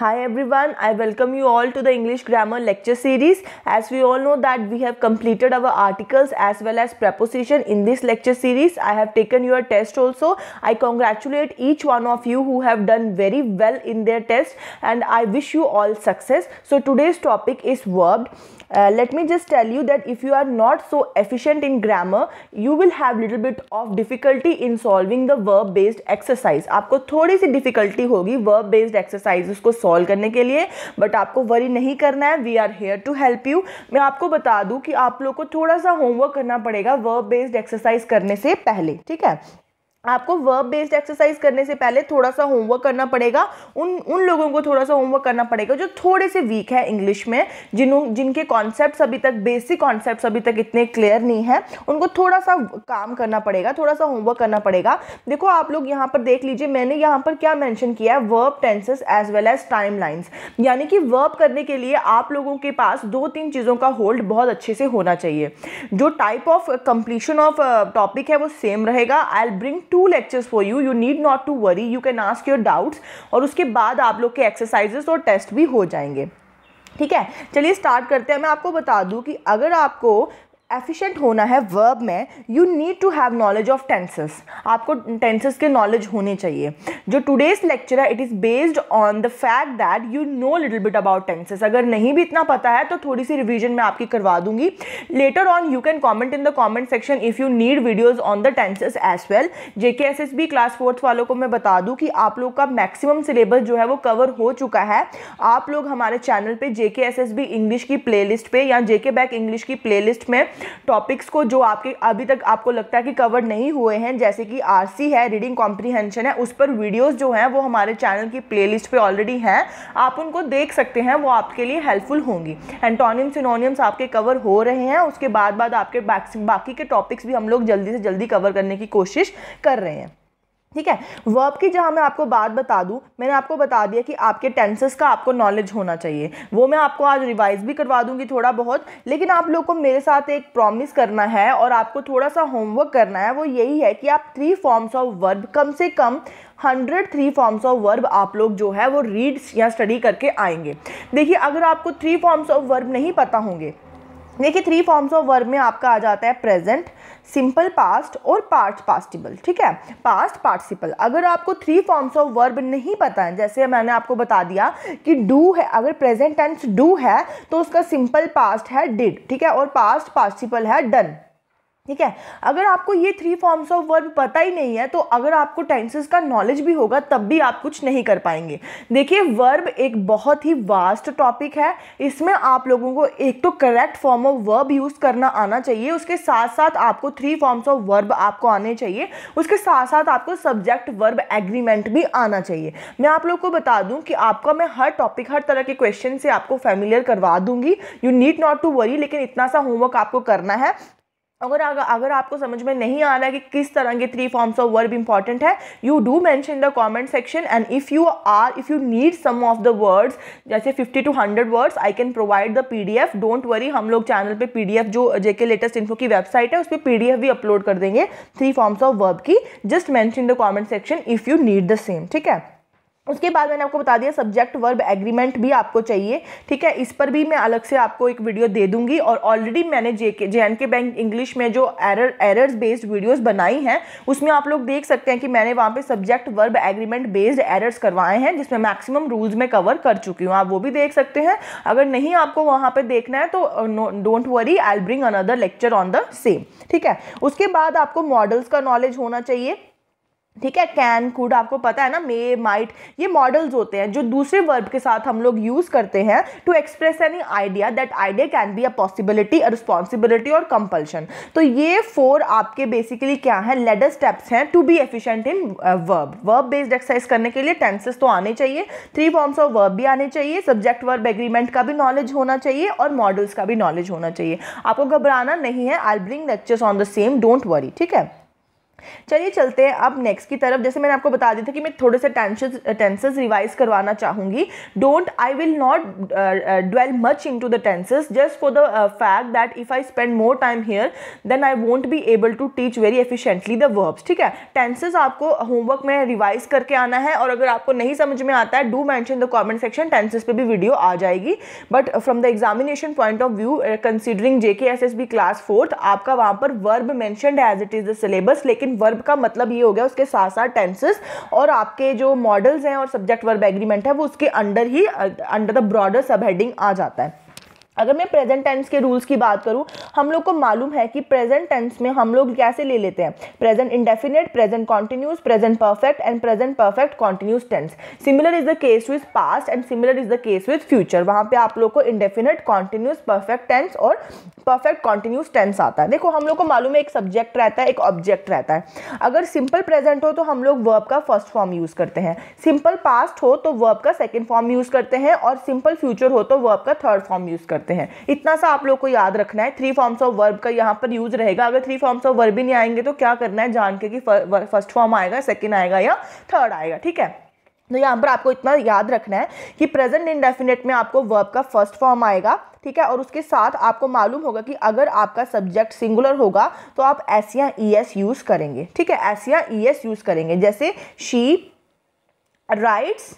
Hi everyone, I welcome you all to the English Grammar lecture series. As we all know that we have completed our articles as well as preposition in this lecture series. I have taken your test also. I congratulate each one of you who have done very well in their test and I wish you all success. So today's topic is verb. Uh, let me just tell you that if you are not so efficient in grammar, you will have little bit of difficulty in solving the verb based exercise. आपको थोड़ी सी difficulty होगी verb based exercises solve करने के लिए but आपको worry नहीं करना है we are here to help you मैं आपको बता दूं कि आप लोग को थोड़ा सा होमवर्क करना पड़ेगा वर्क बेस्ड एक्सरसाइज करने से पहले ठीक है आपको वर्ब बेस्ड एक्सरसाइज करने से पहले थोड़ा सा होमवर्क करना पड़ेगा उन उन लोगों को थोड़ा सा होमवर्क करना पड़ेगा जो थोड़े से वीक है इंग्लिश में जिन जिनके कॉन्सेप्ट अभी तक बेसिक कॉन्सेप्ट अभी तक इतने क्लियर नहीं है उनको थोड़ा सा काम करना पड़ेगा थोड़ा सा होमवर्क करना पड़ेगा देखो आप लोग यहाँ पर देख लीजिए मैंने यहाँ पर क्या मैंशन किया है verb tenses as well as time lines यानी कि वर्ब करने के लिए आप लोगों के पास दो तीन चीज़ों का होल्ड बहुत अच्छे से होना चाहिए जो type of completion of topic है वो सेम रहेगा I'll bring two lectures for you you need not to worry you can ask your doubts और उसके बाद आप लोग के एक्सरसाइजेस और टेस्ट भी हो जाएंगे ठीक है चलिए स्टार्ट करते हैं मैं आपको बता दूं कि अगर आपको एफिशिएंट होना है वर्ब में you need to have knowledge of tenses आपको टेंसेस के नॉलेज होने चाहिए जो टुडेज लेक्चर है it is based on the fact that you know little bit about tenses अगर नहीं भी इतना पता है तो थोड़ी सी रिविजन मैं आपकी करवा दूंगी later on you can comment in the comment section if you need videos on the tenses as well J K S S B class fourth वालों को मैं बता दूँ कि आप लोग का मैक्सिमम सिलेबस जो है वो कवर हो चुका है आप लोग हमारे चैनल पर J K S S B English की प्ले लिस्ट पर या जे के बैक इंग्लिश की प्ले लिस्ट में टॉपिक्स को जो आपके अभी तक आपको लगता है कि कवर नहीं हुए हैं जैसे कि आर है रीडिंग कॉम्प्रीहेंशन है उस पर वीडियोज़ जो हैं वो हमारे चैनल की प्लेलिस्ट पे ऑलरेडी हैं आप उनको देख सकते हैं वो आपके लिए हेल्पफुल होंगी एंटोनियम सिनोनियम्स आपके कवर हो रहे हैं उसके बाद बाद आपके बाकी के टॉपिक्स भी हम लोग जल्दी से जल्दी कवर करने की कोशिश कर रहे हैं ठीक है वर्ब की जहाँ मैं आपको बात बता दूँ मैंने आपको बता दिया कि आपके टेंसेस का आपको नॉलेज होना चाहिए वो मैं आपको आज रिवाइज भी करवा दूँगी थोड़ा बहुत लेकिन आप लोग को मेरे साथ एक प्रॉमिस करना है और आपको थोड़ा सा होमवर्क करना है वो यही है कि आप थ्री फॉर्म्स ऑफ वर्ब कम से कम hundred three forms of verb आप लोग जो है वो रीड्स या स्टडी करके आएंगे देखिए अगर आपको थ्री फॉर्म्स ऑफ वर्ब नहीं पता होंगे देखिए थ्री फॉर्म्स ऑफ वर्ब में आपका आ जाता है प्रेजेंट सिंपल पास्ट और पार्ट पास्टिबल ठीक है पास्ट पार्टिसिपल अगर आपको थ्री फॉर्म्स ऑफ वर्ब नहीं पता है जैसे मैंने आपको बता दिया कि डू है अगर प्रेजेंट टेंस डू है तो उसका सिंपल पास्ट है डिड ठीक है और पास्ट पार्टिसिपल है डन ठीक है अगर आपको ये थ्री फॉर्म्स ऑफ वर्ब पता ही नहीं है तो अगर आपको टेंसेस का नॉलेज भी होगा तब भी आप कुछ नहीं कर पाएंगे देखिए वर्ब एक बहुत ही वास्ट टॉपिक है इसमें आप लोगों को एक तो correct form of verb use करना आना चाहिए उसके साथ साथ आपको थ्री फॉर्म्स ऑफ वर्ब आपको आने चाहिए उसके साथ साथ आपको सब्जेक्ट वर्ब एग्रीमेंट भी आना चाहिए मैं आप लोग को बता दूँ कि आपका मैं हर टॉपिक हर तरह के क्वेश्चन से आपको फेमिलियर करवा दूंगी you need not to worry लेकिन इतना सा होमवर्क आपको करना है अगर अगर आपको समझ में नहीं आ रहा है कि किस तरह के three forms of verb important है you do mention the comment section and if you are if you need some of the words जैसे 50 to 100 words I can provide the PDF don't worry हम लोग channel पे PDF जो JK latest info की website है उस पर P भी अपलोड कर देंगे थ्री फॉर्म्स ऑफ वर्ब की just mention the comment section if you need the same ठीक है उसके बाद मैंने आपको बता दिया सब्जेक्ट वर्ब एग्रीमेंट भी आपको चाहिए ठीक है इस पर भी मैं अलग से आपको एक वीडियो दे दूंगी और ऑलरेडी मैंने J K J N K bank English में जो एरर एरर्स बेस्ड वीडियोस बनाई हैं उसमें आप लोग देख सकते हैं कि मैंने वहाँ पे subject verb agreement based errors करवाए हैं जिसमें मैक्सिमम रूल्स में कवर कर चुकी हूँ आप वो भी देख सकते हैं अगर नहीं आपको वहाँ पर देखना है तो don't worry I bring another lecture on the same ठीक है उसके बाद आपको मॉडल्स का नॉलेज होना चाहिए ठीक है कैन कूड आपको पता है ना मे माइट ये मॉडल्स होते हैं जो दूसरे वर्ब के साथ हम लोग यूज़ करते हैं to express any idea that idea can be a possibility a responsibility और कंपल्शन तो ये फोर आपके बेसिकली क्या है लेडर स्टेप्स हैं to be efficient in verb verb based exercise करने के लिए टेंसेस तो आने चाहिए थ्री फॉर्म्स ऑफ वर्ब भी आने चाहिए सब्जेक्ट वर्ब एग्रीमेंट का भी नॉलेज होना चाहिए और मॉडल्स का भी नॉलेज होना चाहिए आपको घबराना नहीं है I bring lectures on the same don't worry ठीक है चलिए चलते हैं अब नेक्स्ट की तरफ जैसे मैंने आपको बता दिया था कि मैं थोड़े से टेंसेज टेंसेज रिवाइज करवाना चाहूँगी don't I will not dwell much into the tenses just for the fact that if I spend more time here then I won't be able to teach very efficiently the verbs ठीक है tenses आपको homework में revise करके आना है और अगर आपको नहीं समझ में आता है do mention the comment section tenses पर भी वीडियो आ जाएगी but from the examination point of view considering J S S B class fourth आपका वहाँ पर verb mentioned as it is the syllabus लेकिन लेकिन वर्ब का मतलब ये हो गया उसके साथ साथ टेंसेस और आपके जो मॉडल्स हैं और सब्जेक्ट वर्ब एग्रीमेंट है वो उसके अंडर ही under the broader sub heading आ जाता है अगर मैं प्रेजेंट टेंस के रूल्स की बात करूं हम लोग को मालूम है कि प्रेजेंट टेंस में हम लोग कैसे ले लेते हैं present indefinite present continuous present perfect and present perfect continuous tense similar is the case with past and similar is the case with future वहां पे आप लोग को इंडेफिनेट कॉन्टिन्यूस परफेक्ट टेंस और परफेक्ट कॉन्टिन्यूस टेंस आता है देखो हम लोग को मालूम है एक सब्जेक्ट रहता है एक ऑब्जेक्ट रहता है अगर सिंपल प्रेजेंट हो तो हम लोग वर्ब का फर्स्ट फॉर्म यूज़ करते हैं सिंपल पास्ट हो तो वर्ब का सेकेंड फॉर्म यूज़ करते हैं और सिंपल फ्यूचर हो तो वर्ब का थर्ड फॉर्म यूज़ करते हैं करते हैं इतना सा आप लोग को याद रखना है थ्री फॉर्म्स ऑफ वर्ब का यहाँ पर यूज रहेगा अगर थ्री फॉर्म्स ऑफ वर्ब ही नहीं आएंगे तो क्या करना है जान के कि फर्स्ट फॉर्म आएगा सेकेंड आएगा या थर्ड आएगा ठीक है तो यहाँ पर आपको इतना याद रखना है कि प्रेजेंट इंडेफिनेट में आपको वर्ब का फर्स्ट फॉर्म आएगा ठीक है और उसके साथ आपको मालूम होगा कि अगर आपका सब्जेक्ट सिंगुलर होगा तो आप एस या ई एस यूज़ करेंगे ठीक है एस या ई एस यूज़ करेंगे जैसे she writes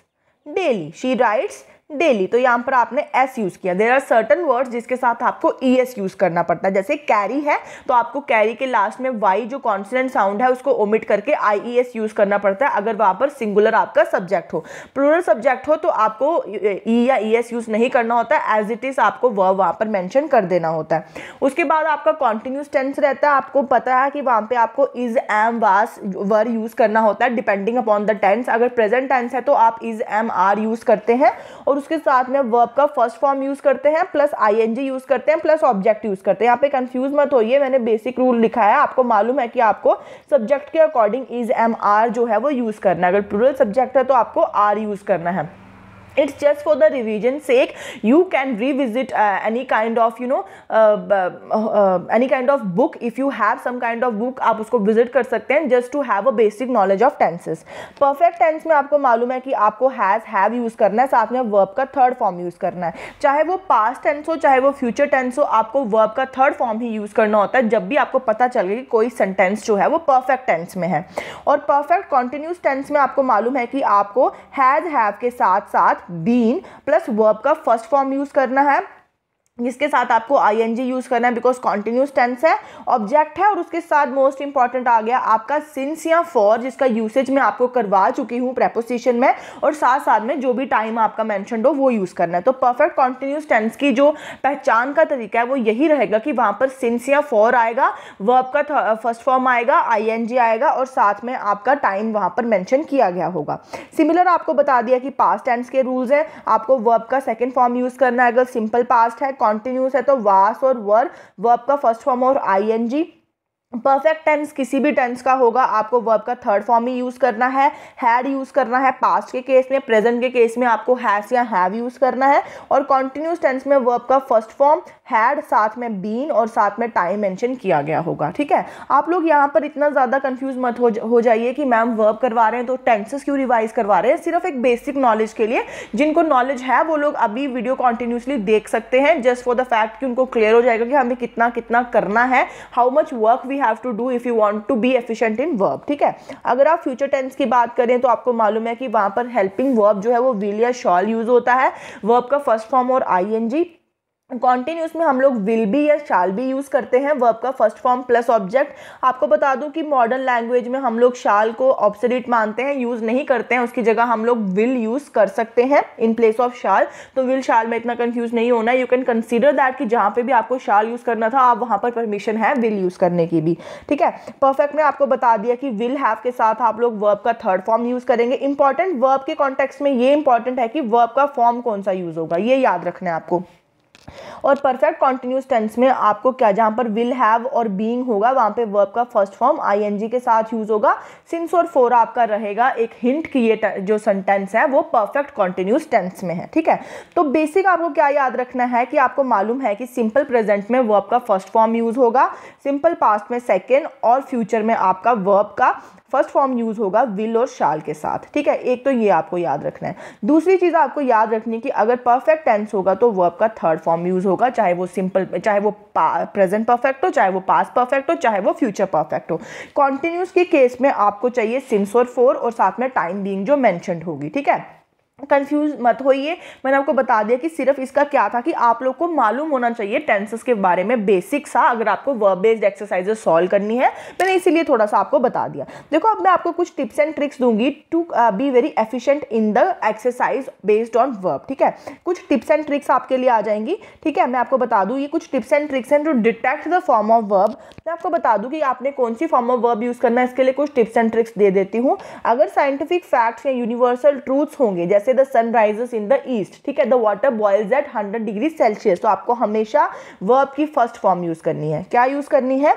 daily she writes daily तो यहाँ पर आपने एस यूज़ किया देर आर सर्टन वर्ड जिसके साथ आपको ई एस यूज़ करना पड़ता है जैसे कैरी है तो आपको कैरी के लास्ट में वाई जो कॉन्सनेंट साउंड है उसको ओमिट करके आई ई एस यूज़ करना पड़ता है अगर वहां पर सिंगुलर आपका सब्जेक्ट हो प्लूरल सब्जेक्ट हो तो आपको ई e या ई एस यूज़ नहीं करना होता है एज इट इज़ आपको वह वहां पर मैंशन कर देना होता है उसके बाद आपका कॉन्टिन्यूस टेंस रहता है आपको पता है कि वहां पर आपको इज़ एम वास वर यूज़ करना होता है डिपेंडिंग अपॉन द टेंस अगर प्रेजेंट टेंस है तो आप इज़ एम आर यूज़ करते हैं और और उसके साथ में वर्ब का फर्स्ट फॉर्म यूज़ करते हैं प्लस आईएनजी यूज़ करते हैं प्लस ऑब्जेक्ट यूज़ करते हैं यहाँ पे कंफ्यूज मत होइए मैंने बेसिक रूल लिखा है आपको मालूम है कि आपको सब्जेक्ट के अकॉर्डिंग इज एम आर जो है वो यूज़ करना है अगर प्लूरल सब्जेक्ट है तो आपको आर यूज़ करना है it's just for the revision sake you can revisit uh, any kind of you know uh, uh, uh, any kind of book if you have some kind आप उसको visit कर सकते हैं just to have a basic knowledge of tenses perfect tense में आपको मालूम है कि आपको हैज़ हैव यूज़ करना है साथ में वर्ब का थर्ड फॉर्म यूज़ करना है चाहे वो पास्ट टेंस हो चाहे वो फ्यूचर टेंस हो आपको वर्ब का थर्ड फॉर्म ही यूज़ करना होता है जब भी आपको पता चल गया कि कोई सेंटेंस जो है वो परफेक्ट टेंस में है और परफेक्ट कॉन्टिन्यूस टेंस में आपको मालूम है कि आपको हैज़ हैव के साथ साथ बीन प्लस वर्ब का फर्स्ट फॉर्म यूज करना है जिसके साथ आपको आई एन जी यूज़ करना है बिकॉज कॉन्टिन्यूस टेंस है ऑब्जेक्ट है और उसके साथ मोस्ट इंपॉर्टेंट आ गया आपका सिंस या फॉर जिसका यूसेज मैं आपको करवा चुकी हूँ प्रेपोजिशन में और साथ साथ में जो भी टाइम आपका मैंशन हो वो यूज़ करना है तो परफेक्ट कॉन्टिन्यूस टेंस की जो पहचान का तरीका है वो यही रहेगा कि वहाँ पर सिंस या फॉर आएगा वर्ब का फर्स्ट फॉर्म आएगा आई एन जी आएगा और साथ में आपका टाइम वहाँ पर मैंशन किया गया होगा सिमिलर आपको बता दिया कि पास्ट टेंस के रूल्स हैं आपको वर्ब का सेकेंड फॉर्म यूज़ करना है अगर सिंपल पास्ट है कॉन्टिन्यूस है तो वास और वर वर्ब का फर्स्ट फॉर्म और I N G perfect tense किसी भी टेंस का होगा आपको वर्ब का थर्ड फॉर्म ही यूज़ करना है हैड यूज़ करना है पास्ट के केस में प्रेजेंट के केस में आपको हैस या हैव यूज़ करना है और कॉन्टिन्यूस टेंस में वर्ब का फर्स्ट फॉर्म हैड साथ में बीन और साथ में टाइम मेंशन किया गया होगा ठीक है आप लोग यहाँ पर इतना ज़्यादा कन्फ्यूज मत हो, हो जाइए कि मैम वर्ब करवा रहे हैं तो टेंसेस क्यों रिवाइज करवा रहे हैं सिर्फ एक बेसिक नॉलेज के लिए जिनको नॉलेज है वो लोग अभी वीडियो कॉन्टिन्यूसली देख सकते हैं जस्ट फॉर द फैक्ट कि उनको क्लियर हो जाएगा कि हमें कितना कितना करना है how much work we have to do if you want to be efficient in verb ठीक है अगर आप फ्यूचर टेंस की बात करें तो आपको मालूम है कि वहाँ पर हेल्पिंग वर्ब जो है वो विल या शॉल यूज़ होता है वर्ब का फर्स्ट फॉर्म और आई कॉन्टिन्यूस में हम लोग विल बी या शाल भी यूज़ करते हैं वर्ब का फर्स्ट फॉर्म प्लस ऑब्जेक्ट आपको बता दूं कि मॉडर्न लैंग्वेज में हम लोग शाल को ऑब्सरिट मानते हैं यूज़ नहीं करते हैं उसकी जगह हम लोग विल यूज़ कर सकते हैं इन प्लेस ऑफ शाल तो विल शाल में इतना कंफ्यूज नहीं होना यू कैन कंसिडर दैट कि जहाँ पर भी आपको शाल यूज़ करना था आप वहाँ पर परमिशन है विल यूज़ करने की भी ठीक है परफेक्ट में आपको बता दिया कि विल हैव के साथ आप लोग वर्ब का थर्ड फॉर्म यूज़ करेंगे इंपॉर्टेंट वर्ब के कॉन्टेक्स में ये इंपॉर्टेंट है कि वर्ब का फॉर्म कौन सा यूज़ होगा ये याद रखना है आपको और परफेक्ट कॉन्टिन्यूस टेंस में आपको क्या जहाँ पर विल हैव और बींग होगा वहाँ पे वर्ब का फर्स्ट फॉर्म आई के साथ यूज़ होगा सिंस और फोर आपका रहेगा एक हिंट की ये जो सेंटेंस है वो परफेक्ट कॉन्टिन्यूस टेंस में है ठीक है तो बेसिक आपको क्या याद रखना है कि आपको मालूम है कि सिंपल प्रेजेंट में वर्ब का फर्स्ट फॉर्म यूज़ होगा सिंपल पास्ट में सेकेंड और फ्यूचर में आपका वर्ब का फर्स्ट फॉर्म यूज़ होगा विल और शाल के साथ ठीक है एक तो ये आपको याद रखना है दूसरी चीज़ आपको याद रखनी कि अगर परफेक्ट टेंस होगा तो वर्ब का थर्ड फॉर्म यूज़ यूज़ होगा चाहे वो सिंपल चाहे वो प्रेजेंट परफेक्ट हो चाहे वो पास परफेक्ट हो चाहे वो फ्यूचर परफेक्ट हो कॉन्टिन्यूस के केस में आपको चाहिए सिंस और फोर और साथ में टाइम बींग जो मैंशनड होगी ठीक है कंफ्यूज मत होइए मैंने आपको बता दिया कि सिर्फ इसका क्या था कि आप लोग को मालूम होना चाहिए टेंसेस के बारे में बेसिक सा अगर आपको वर्ब बेस्ड एक्सरसाइजेस सॉल्व करनी है मैंने इसीलिए थोड़ा सा आपको बता दिया देखो अब मैं आपको कुछ टिप्स एंड ट्रिक्स दूंगी to be very efficient in the exercise based on verb ठीक है कुछ टिप्स एंड ट्रिक्स आपके लिए आ जाएंगी ठीक है मैं आपको बता दूँ ये कुछ टिप्स एंड ट्रिक्स हैं to detect the form of verb मैं आपको बता दूँ कि आपने कौन सी फॉर्म ऑफ वर्ब यूज़ करना है इसके लिए कुछ टिप्स एंड ट्रिक्स दे देती हूँ अगर साइंटिफिक फैक्ट्स या यूनिवर्सल ट्रूथ्स होंगे जैसे जैसे the sun rises in the east ठीक है the water boils at hundred degree Celsius तो आपको हमेशा वर्ब की फर्स्ट फॉर्म यूज करनी है क्या यूज करनी है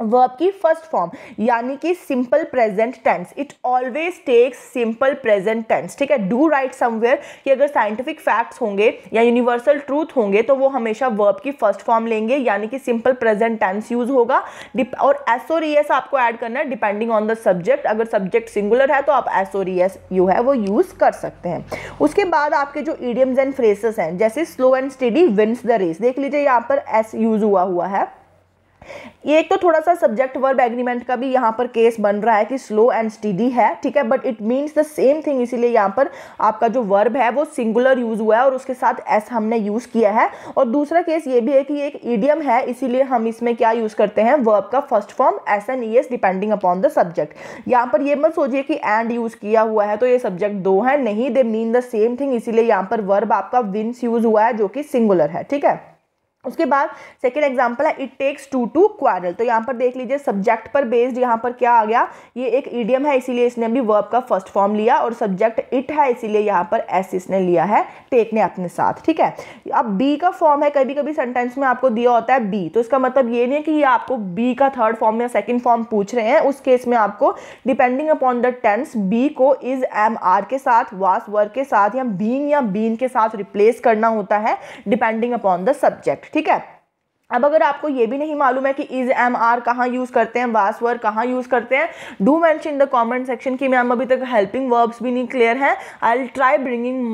वर्ब की फर्स्ट फॉर्म यानी कि simple present tense it always takes simple present tense ठीक है डू राइट समवेयर कि अगर साइंटिफिक फैक्ट्स होंगे या यूनिवर्सल ट्रूथ होंगे तो वो हमेशा वर्ब की फर्स्ट फॉर्म लेंगे यानी कि सिंपल प्रेजेंट टेंस यूज होगा और एस ओ ई एस आपको ऐड करना है डिपेंडिंग ऑन द सब्जेक्ट अगर सब्जेक्ट सिंगुलर है तो आप S O E S U है वो यूज़ कर सकते हैं उसके बाद आपके जो ईडियम्स एंड फ्रेसेस हैं जैसे slow and steady wins the race देख लीजिए यहाँ पर एस यूज हुआ हुआ है ये एक तो थोड़ा सा सब्जेक्ट वर्ब एग्रीमेंट का भी यहाँ पर केस बन रहा है कि स्लो एंड स्टीडी है ठीक है but it means the same thing इसीलिए यहाँ पर आपका जो वर्ब है वो सिंगुलर यूज़ हुआ है और उसके साथ एस हमने यूज़ किया है और दूसरा केस ये भी है कि ये एक ईडियम है इसीलिए हम इसमें क्या यूज़ करते हैं वर्ब का first form S N E S depending upon the subject यहाँ पर ये मत सोचिए कि एंड यूज़ किया हुआ है तो ये सब्जेक्ट दो है नहीं they mean the same thing इसीलिए यहाँ पर वर्ब आपका विन्स यूज़ हुआ है जो कि सिंगुलर है ठीक है उसके बाद सेकेंड एग्जाम्पल है it takes two to quarrel तो यहाँ पर देख लीजिए सब्जेक्ट पर बेस्ड यहाँ पर क्या आ गया ये एक ईडियम है इसीलिए इसने भी वर्ब का फर्स्ट फॉर्म लिया और सब्जेक्ट इट है इसीलिए यहाँ पर एस इसने लिया है टेक ने अपने साथ ठीक है अब बी का फॉर्म है कभी कभी सेंटेंस में आपको दिया होता है बी तो इसका मतलब ये नहीं है कि ये आपको बी का थर्ड फॉर्म या सेकेंड फॉर्म पूछ रहे हैं उस केस में आपको depending upon the tense B को इज एम आर के साथ वास वर्ग के साथ या बीन या बीन के साथ रिप्लेस करना होता है डिपेंडिंग अपॉन द सब्जेक्ट ठीक है अब अगर आपको ये भी नहीं मालूम है कि इज़ एम आर कहाँ यूज़ करते हैं वास वर कहाँ यूज़ करते हैं do mention in the comment section की मैम अभी तक हेल्पिंग वर्ब्स भी नहीं क्लियर हैं I will try bringing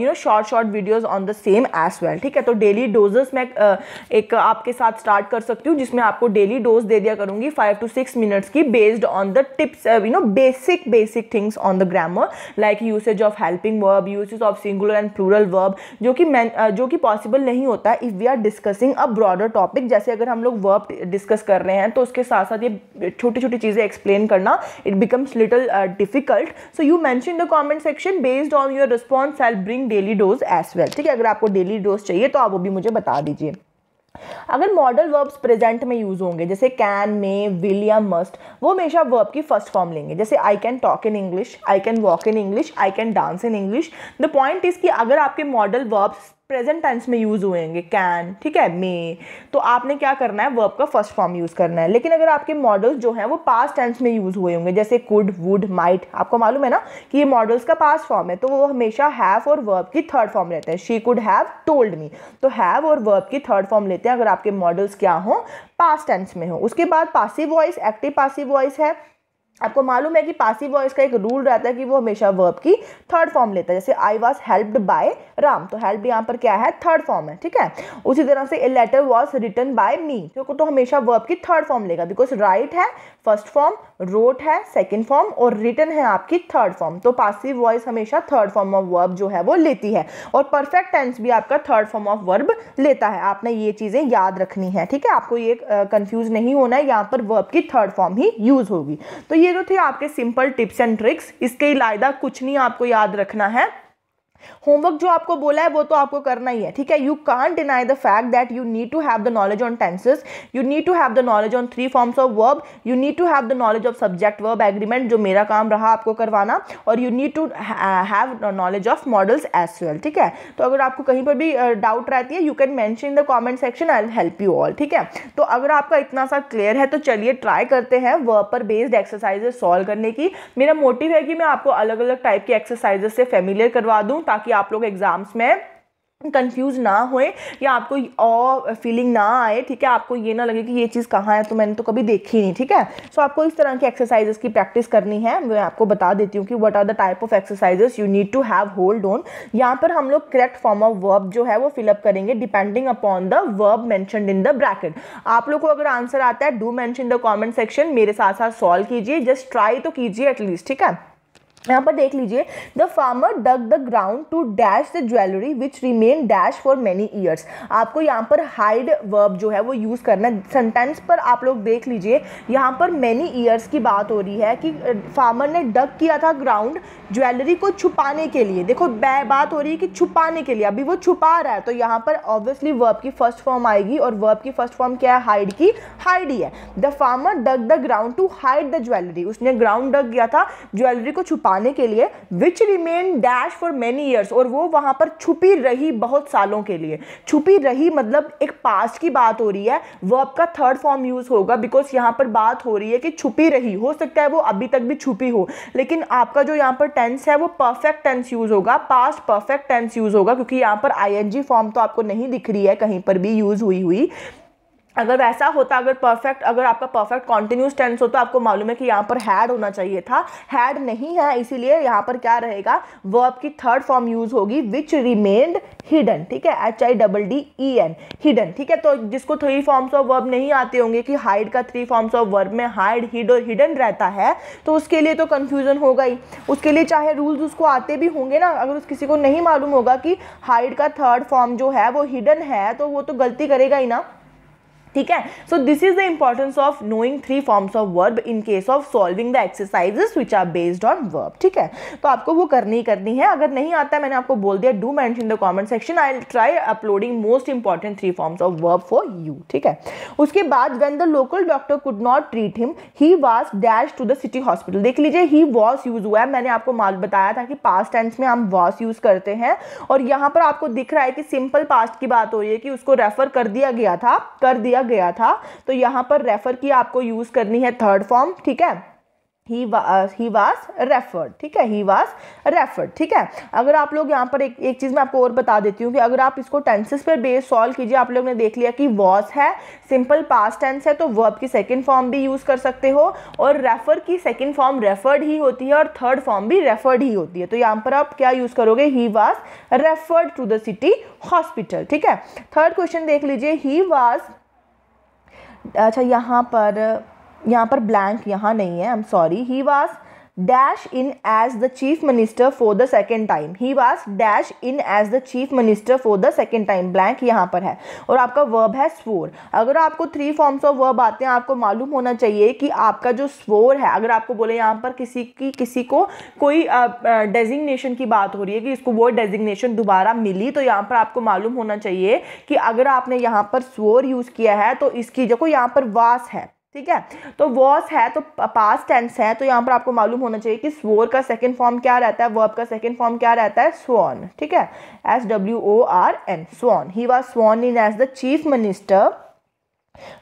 you know short short videos on the same as well ठीक है तो डेली डोजेस मैं uh, एक आपके साथ स्टार्ट कर सकती हूँ जिसमें आपको डेली डोज दे दिया करूँगी फाइव टू सिक्स मिनट्स की based on the tips you know basic basic things on the grammar like usage of helping verb usage of singular and plural verb जो कि मैं uh, जो कि पॉसिबल नहीं होता if we are discussing a broader top topic जैसे अगर हम लोग वर्ब डिस्कस कर रहे हैं तो उसके साथ साथ ये छोटी छोटी चीज़ें एक्सप्लेन करना it becomes little difficult so you mention the comment section based on your response I bring daily dose as well ठीक है अगर आपको डेली डोज चाहिए तो आप वो भी मुझे बता दीजिए अगर मॉडल वर्ब्स प्रेजेंट में यूज़ होंगे जैसे कैन मे विल या मस्ट वो हमेशा वर्ब की फर्स्ट फॉर्म लेंगे जैसे I can talk in English I can walk in English I can dance in English the point is कि अगर आपके मॉडल वर्ब्स प्रेजेंट टेंस में यूज़ हुएंगे कैन ठीक है मे तो आपने क्या करना है वर्ब का फर्स्ट फॉर्म यूज़ करना है लेकिन अगर आपके मॉडल्स जो हैं वो पास्ट टेंस में यूज़ हुए होंगे जैसे कुड वुड माइट आपको मालूम है ना कि ये मॉडल्स का पास्ट फॉर्म है तो वो हमेशा हैव और वर्ब की थर्ड फॉर्म लेते हैं she could have told me तो हैव और वर्ब की थर्ड फॉर्म लेते हैं अगर आपके मॉडल्स क्या हों पास्ट टेंस में हो उसके बाद passive voice active passive voice है आपको मालूम है कि पासिव वॉइस का एक रूल रहता है कि वो हमेशा वर्ब की थर्ड फॉर्म लेता है जैसे I was helped by Ram तो हेल्प यहाँ पर क्या है थर्ड फॉर्म है ठीक है उसी तरह से a letter was return by me तो हमेशा वर्ब की थर्ड फॉर्म लेगा बिकॉज राइट है फर्स्ट फॉर्म रोट है सेकेंड फॉर्म और रिटन है आपकी थर्ड फॉर्म तो पासिव वॉइस हमेशा थर्ड फॉर्म ऑफ वर्ब जो है वो लेती है और परफेक्ट टेंस भी आपका थर्ड फॉर्म ऑफ वर्ब लेता है आपने ये चीज़ें याद रखनी है ठीक है आपको ये कंफ्यूज नहीं होना है यहाँ पर वर्ब की थर्ड फॉर्म ही यूज़ होगी तो ये जो थे आपके सिंपल टिप्स एंड ट्रिक्स इसके अलावा कुछ नहीं आपको याद रखना है होमवर्क जो आपको बोला है वो तो आपको करना ही है ठीक है you can deny the fact that you need to have the knowledge on tenses you need to have the knowledge on three forms of verb you need to have the knowledge of subject verb agreement जो मेरा काम रहा आपको करवाना और you need to have knowledge of modals as well ठीक है तो अगर आपको कहीं पर भी डाउट uh, रहती है you can mention in the comment section I help you all ठीक है तो अगर आपका इतना सा क्लियर है तो चलिए ट्राई करते हैं वर्ब पर बेस्ड एक्सरसाइजेस सॉल्व करने की मेरा मोटिव है कि मैं आपको अलग अलग टाइप की एक्सरसाइजेस से फेमिलियर करवा दूँ ताकि आप लोग एग्ज़ाम्स में कंफ्यूज ना होए या आपको और फीलिंग ना आए ठीक है आपको ये ना लगे कि ये चीज़ कहाँ है तो मैंने तो कभी देखी नहीं ठीक है सो so, आपको इस तरह की एक्सरसाइजेस की प्रैक्टिस करनी है मैं आपको बता देती हूँ कि what are the type of exercises you need to have hold on यहाँ पर हम लोग करेक्ट फॉर्म ऑफ वर्ब जो है वो फिलअप करेंगे depending upon the verb mention in the bracket आप लोग को अगर आंसर आता है do mention the comment section मेरे साथ साथ सॉल्व कीजिए जस्ट ट्राई तो कीजिए एटलीस्ट ठीक है यहाँ पर देख लीजिए the farmer dug the ground to dash the jewellery which remain dash for many years आपको यहाँ पर हाइड वर्ब जो है वो यूज़ करना है सेंटेंस पर आप लोग देख लीजिए यहाँ पर मैनी ईयर्स की बात हो रही है कि फार्मर ने डग किया था ग्राउंड ज्वेलरी को छुपाने के लिए देखो बात हो रही है कि छुपाने के लिए अभी वो छुपा रहा है तो यहाँ पर ऑब्वियसली वर्ब की फर्स्ट फॉर्म आएगी और वर्ब की फर्स्ट फॉर्म क्या है हाइड की हाइड ही है the farmer dug the ground to hide the jewellery उसने ग्राउंड डग किया था ज्वेलरी को छुपा पाने के लिए which remain dash for many years और वो वहाँ पर छुपी रही बहुत सालों के लिए छुपी रही मतलब एक पास्ट की बात हो रही है वो आपका थर्ड फॉर्म यूज़ होगा बिकॉज यहाँ पर बात हो रही है कि छुपी रही हो सकता है वो अभी तक भी छुपी हो लेकिन आपका जो यहाँ पर टेंस है वो परफेक्ट टेंस यूज़ होगा पास्ट परफेक्ट टेंस यूज़ होगा क्योंकि यहाँ पर आई फॉर्म तो आपको नहीं दिख रही है कहीं पर भी यूज़ हुई हुई अगर वैसा होता अगर परफेक्ट अगर आपका परफेक्ट कॉन्टिन्यूस टेंस हो तो आपको मालूम है कि यहाँ पर हैड होना चाहिए था हैड नहीं है इसीलिए यहाँ पर क्या रहेगा वर्ब की थर्ड फॉर्म यूज होगी विच रिमेन्ड हिडन ठीक है H I double D E N hidden ठीक है तो जिसको थ्री फॉर्म्स ऑफ वर्ब नहीं आते होंगे कि हाइड का थ्री फॉर्म्स ऑफ वर्ब में हाइड हिड और हिडन रहता है तो उसके लिए तो कन्फ्यूजन होगा ही उसके लिए चाहे रूल्स उसको आते भी होंगे ना अगर उस किसी को नहीं मालूम होगा कि हाइड का थर्ड फॉर्म जो है वो हिडन है तो वो तो गलती करेगा ही ना ठीक है so this is the importance of knowing three forms of verb in case of solving the exercises which are based on verb ठीक है तो आपको वो करनी ही करनी है अगर नहीं आता मैंने आपको बोल दिया do mention the comment section I try uploading most important three forms of verb for you ठीक है उसके बाद when the local doctor could not treat him he was dash to the city hospital देख लीजिए ही was use हुआ है मैंने आपको माल बताया था कि पास्ट टेंस में हम वॉस यूज करते हैं और यहां पर आपको दिख रहा है कि सिंपल पास्ट की बात हो रही है कि उसको रेफर कर दिया गया था कर दिया गया था तो यहाँ पर रेफ़र की आपको यूज़ करनी है थर्ड फॉर्म ठीक है ही ही वास रेफर्ड ठीक है ही वास रेफर्ड ठीक है अगर आप लोग यहाँ पर एक एक चीज़ मैं आपको और बता देती हूँ कि अगर आप इसको टेंसेस पर बेस सॉल्व कीजिए आप लोग ने देख लिया कि वॉस है सिंपल पास टेंस है तो वर्ब की सेकेंड फॉर्म भी यूज़ कर सकते हो और रेफर की सेकेंड फॉर्म रेफर्ड ही होती है और थर्ड फॉर्म भी रेफर्ड ही होती है तो यहाँ पर आप क्या यूज़ करोगे he was referred to the city hospital ठीक है थर्ड क्वेश्चन देख लीजिए ही वाज अच्छा यहाँ पर यहाँ पर ब्लैंक यहाँ नहीं है I am sorry he was dash in as the chief minister for the second time he was dash in as the chief minister for the second time blank यहाँ पर है और आपका verb है swore अगर आपको three forms of verb आते हैं आपको मालूम होना चाहिए कि आपका जो swore है अगर आपको बोले यहाँ पर किसी की किसी को कोई डेजिग्नेशन की बात हो रही है कि इसको वो डेजिग्नेशन दोबारा मिली तो यहाँ पर आपको मालूम होना चाहिए कि अगर आपने यहाँ पर स्वोर यूज़ किया है तो इसकी जो यहाँ पर वास है ठीक है तो वॉस है तो पास टेंस है तो यहाँ पर आपको मालूम होना चाहिए कि स्वोर का सेकंड फॉर्म क्या रहता है वर्ब का सेकंड फॉर्म क्या रहता है स्वॉन ठीक है S W O R N sworn he was sworn in as the chief minister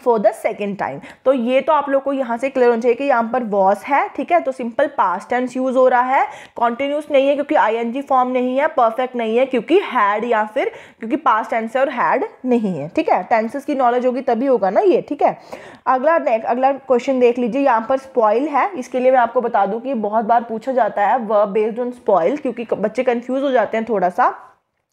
for the second time तो ये तो आप लोग को यहाँ से क्लियर होना चाहिए कि यहाँ पर वॉस है ठीक है तो सिंपल पास्ट टेंस यूज हो रहा है कॉन्टिन्यूस नहीं है क्योंकि आई एन जी फॉर्म नहीं है परफेक्ट नहीं है क्योंकि हैड या फिर क्योंकि पास्ट टेंस है और हैड नहीं है ठीक है टेंसेस की नॉलेज होगी तभी होगा ना ये ठीक है अगला नेक्स्ट अगला क्वेश्चन देख लीजिए यहाँ पर स्पॉइल है इसके लिए मैं आपको बता दूँ कि बहुत बार पूछा जाता है वर्ब बेस्ड ऑन स्पॉइल क्योंकि बच्चे कन्फ्यूज़ हो जाते हैं थोड़ा सा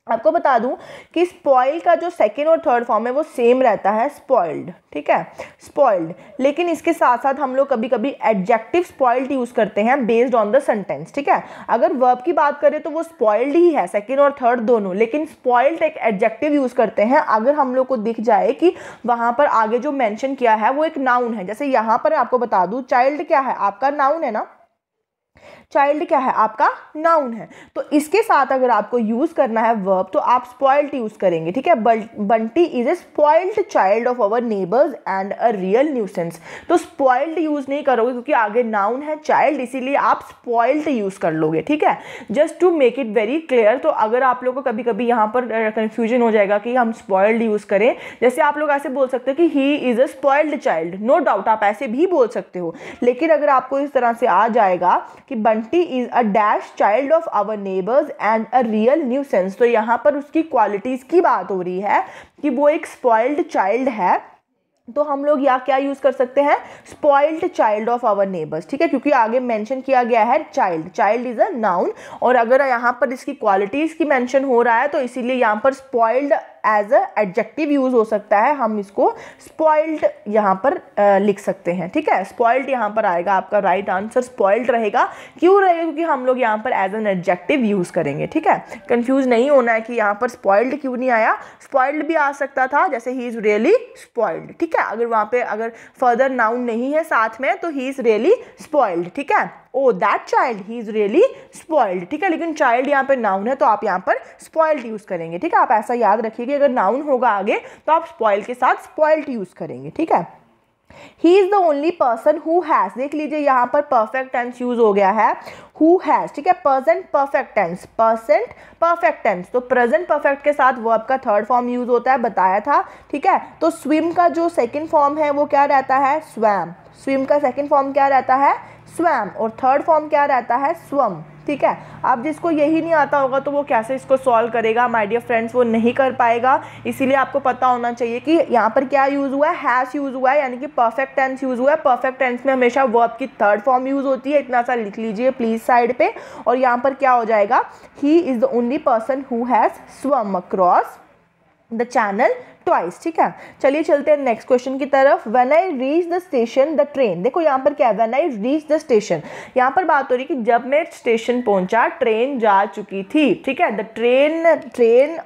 आपको बता दूं कि स्पॉइल का जो सेकेंड और थर्ड फॉर्म है वो सेम रहता है स्पॉइल्ड ठीक है स्पॉइल्ड लेकिन इसके साथ साथ हम लोग कभी कभी एडजेक्टिव स्पॉइल्ड यूज़ करते हैं बेस्ड ऑन द सेंटेंस ठीक है अगर वर्ब की बात करें तो वो स्पॉइल्ड ही है सेकेंड और थर्ड दोनों लेकिन स्पॉइल्ड एक एडजेक्टिव यूज़ करते हैं अगर हम लोग को दिख जाए कि वहाँ पर आगे जो मैंशन किया है वो एक नाउन है जैसे यहाँ पर आपको बता दूँ चाइल्ड क्या है आपका नाउन है ना चाइल्ड क्या है आपका नाउन है तो इसके साथ अगर आपको यूज़ करना है वर्ब तो आप स्पॉइल्ड यूज़ करेंगे ठीक है Bunty is a spoiled child of our neighbours and a real nuisance तो स्पॉइल्ड यूज़ नहीं करोगे क्योंकि आगे नाउन है चाइल्ड इसीलिए आप स्पॉइल्ड यूज़ कर लोगे ठीक है just to make it very clear तो अगर आप लोग को कभी कभी यहाँ पर कन्फ्यूजन हो जाएगा कि हम स्पॉइल्ड यूज़ करें जैसे आप लोग ऐसे बोल सकते हो कि he is a spoiled child no doubt आप ऐसे भी बोल सकते हो लेकिन अगर आपको इस तरह से आ जाएगा कि Bunty is a dash child of our neighbours and a real nuisance तो यहाँ पर उसकी क्वालिटीज़ की बात हो रही है कि वो एक स्पॉइल्ड चाइल्ड है तो हम लोग यहाँ क्या यूज़ कर सकते हैं spoiled child of our neighbours ठीक है क्योंकि आगे मेंशन किया गया है child child is a noun और अगर यहाँ पर इसकी क्वालिटीज़ की मेंशन हो रहा है तो इसीलिए यहाँ पर spoiled as a adjective use हो सकता है हम इसको स्पॉइल्ड यहाँ पर लिख सकते हैं ठीक है स्पॉइल्ड यहाँ पर आएगा आपका राइट आंसर स्पॉइल्ड रहेगा क्यों रहेगा क्योंकि हम लोग यहाँ पर एज एन एडजेक्टिव यूज़ करेंगे ठीक है कन्फ्यूज़ नहीं होना है कि यहाँ पर स्पॉइल्ड क्यों नहीं आया स्पॉइल्ड भी आ सकता था जैसे ही इज़ रियली स्पॉइल्ड ठीक है अगर वहाँ पर अगर फर्दर नाउन नहीं है साथ में तो ही इज़ रियली स्पॉइल्ड ठीक है oh that child he is really spoiled ठीक है लेकिन चाइल्ड यहाँ पर नाउन है तो आप यहाँ पर स्पॉइल्ड यूज़ करेंगे ठीक है आप ऐसा याद रखिएगा अगर नाउन होगा आगे तो आप स्पॉइल्ड के साथ स्पॉइल्ड यूज़ करेंगे ठीक है He is the only person who has देख लीजिए यहाँ पर perfect tense use हो गया है who has ठीक है present perfect tense present perfect tense तो present perfect के साथ वर्ब का थर्ड फॉर्म यूज होता है बताया था ठीक है तो स्विम का जो सेकेंड फॉर्म है वो क्या रहता है स्वैम स्विम का सेकेंड फॉर्म क्या रहता है स्वयं और थर्ड फॉर्म क्या रहता है स्वम ठीक है अब जिसको यही नहीं आता होगा तो वो कैसे इसको सॉल्व करेगा माय डियर फ्रेंड्स वो नहीं कर पाएगा इसीलिए आपको पता होना चाहिए कि यहाँ पर क्या यूज़ हुआ है हैश यूज़ हुआ है यानी कि परफेक्ट टेंस यूज़ हुआ है परफेक्ट टेंस में हमेशा वर्ब की थर्ड फॉर्म यूज़ होती है इतना सा लिख लीजिए प्लीज़ साइड पर और यहाँ पर क्या हो जाएगा he is the only person who has swum across the channel twice ठीक है चलिए चलते हैं नेक्स्ट क्वेश्चन की तरफ when I reach the station the train देखो यहाँ पर क्या है when I reach the station यहाँ पर बात हो रही है कि जब मैं स्टेशन पहुंचा ट्रेन जा चुकी थी ठीक है द ट्रेन ट्रेन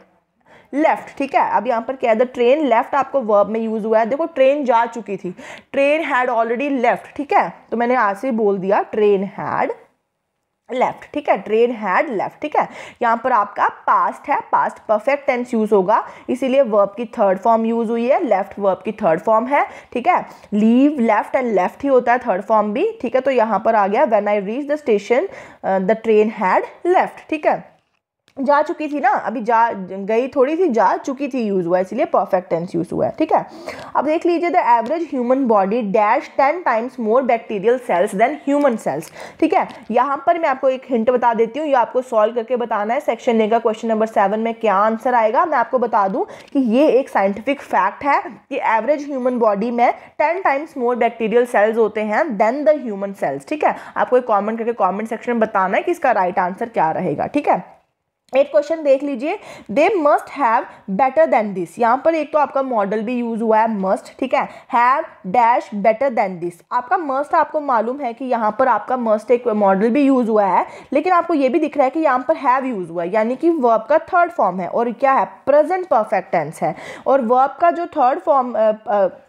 लेफ्ट ठीक है अब यहाँ पर क्या है द ट्रेन लेफ्ट आपको वर्ब में यूज़ हुआ है देखो ट्रेन जा चुकी थी ट्रेन हैड ऑलरेडी लेफ्ट ठीक है तो मैंने आज से बोल दिया ट्रेन हैड लेफ्ट ठीक है ट्रेन हैड लेफ्ट ठीक है यहाँ पर आपका पास्ट है पास्ट परफेक्ट टेंस यूज होगा इसीलिए वर्ब की थर्ड फॉर्म यूज हुई है लेफ्ट वर्ब की थर्ड फॉर्म है ठीक है लीव लेफ्ट एंड लेफ्ट ही होता है थर्ड फॉर्म भी ठीक है तो यहाँ पर आ गया when I reach the station the train had left ठीक है जा चुकी थी ना अभी जा गई थोड़ी सी जा चुकी थी यूज़ हुआ इसलिए परफेक्ट टेंस यूज़ हुआ है ठीक है अब देख लीजिए the average human body dash ten times more bacterial cells than human cells ठीक है यहाँ पर मैं आपको एक हिंट बता देती हूँ ये आपको सॉल्व करके बताना है सेक्शन ए का क्वेश्चन नंबर सेवन में क्या आंसर आएगा मैं आपको बता दूँ कि ये एक साइंटिफिक फैक्ट है कि एवरेज ह्यूमन बॉडी में ten times more bacterial cells होते हैं देन द ह्यूमन सेल्स ठीक है आपको एक कॉमेंट करके कॉमेंट सेक्शन में बताना है कि इसका राइट right आंसर क्या रहेगा ठीक है एक क्वेश्चन देख लीजिए they must have better than this यहाँ पर एक तो आपका मॉडल भी यूज हुआ है मस्ट ठीक है have dash better than this आपका मस्ट आपको मालूम है कि यहाँ पर आपका मस्ट एक मॉडल भी यूज हुआ है लेकिन आपको ये भी दिख रहा है कि यहाँ पर हैव यूज हुआ है यानी कि वर्ब का थर्ड फॉर्म है और क्या है प्रेजेंट परफेक्ट टेंस है और वर्ब का जो third form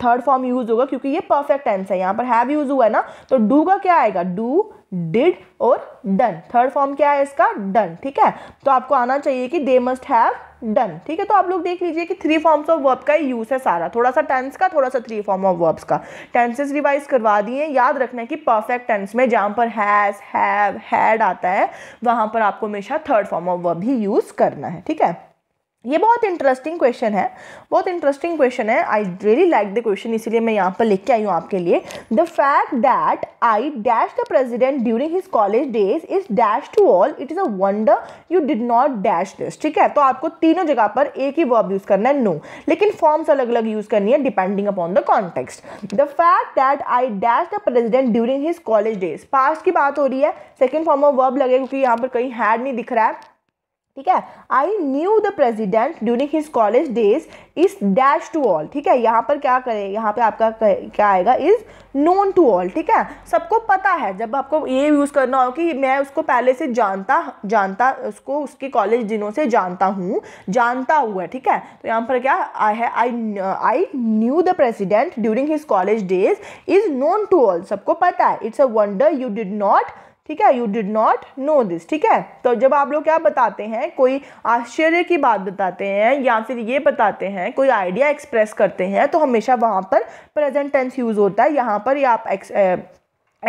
third form use होगा क्योंकि ये परफेक्ट टेंस है यहाँ पर हैव यूज हुआ है ना तो डू का क्या आएगा डू डिड और डन थर्ड फॉर्म क्या है इसका डन ठीक है तो आपको आना चाहिए कि दे मस्ट हैव डन ठीक है तो आप लोग देख लीजिए कि थ्री फॉर्म्स ऑफ वर्ब का ही यूज़ है सारा थोड़ा सा टेंस का थोड़ा सा थ्री फॉर्म ऑफ वर्ब्स का टेंसेस रिवाइज करवा दिए याद रखना है कि परफेक्ट टेंस में जहां पर हैज़ हैव हैड आता है वहां पर आपको हमेशा थर्ड फॉर्म ऑफ वर्ब ही यूज़ करना है ठीक है ये बहुत इंटरेस्टिंग क्वेश्चन है बहुत इंटरेस्टिंग क्वेश्चन है I really like the question इसीलिए मैं यहाँ पर लिख के आई हूँ आपके लिए the fact that I dash the president during his college days is dash to all it is a wonder you did not dash this ठीक है तो आपको तीनों जगह पर एक ही वर्ब यूज़ करना है नो no. लेकिन फॉर्म्स अलग अलग यूज़ करनी है depending upon the context the fact that I dash the president during his college days past की बात हो रही है सेकेंड फॉर्म ऑफ वर्ब लगे क्योंकि यहाँ पर कहीं हैड नहीं दिख रहा है ठीक है I knew the president during his college days is dash to all ठीक है यहाँ पर क्या करें यहाँ पे आपका क्या आएगा इज नोन टू ऑल ठीक है सबको पता है जब आपको ये यूज़ करना हो कि मैं उसको पहले से जानता जानता उसको उसके कॉलेज दिनों से जानता हूँ जानता हुआ ठीक है तो यहाँ पर क्या आई है I I knew the president during his college days is known to all सबको पता है it's a wonder you did not ठीक है you did not know this ठीक है तो जब आप लोग क्या बताते हैं कोई आश्चर्य की बात बताते हैं या फिर ये बताते हैं कोई आइडिया एक्सप्रेस करते हैं तो हमेशा वहाँ पर प्रेजेंट टेंस यूज़ होता है यहाँ पर ये आप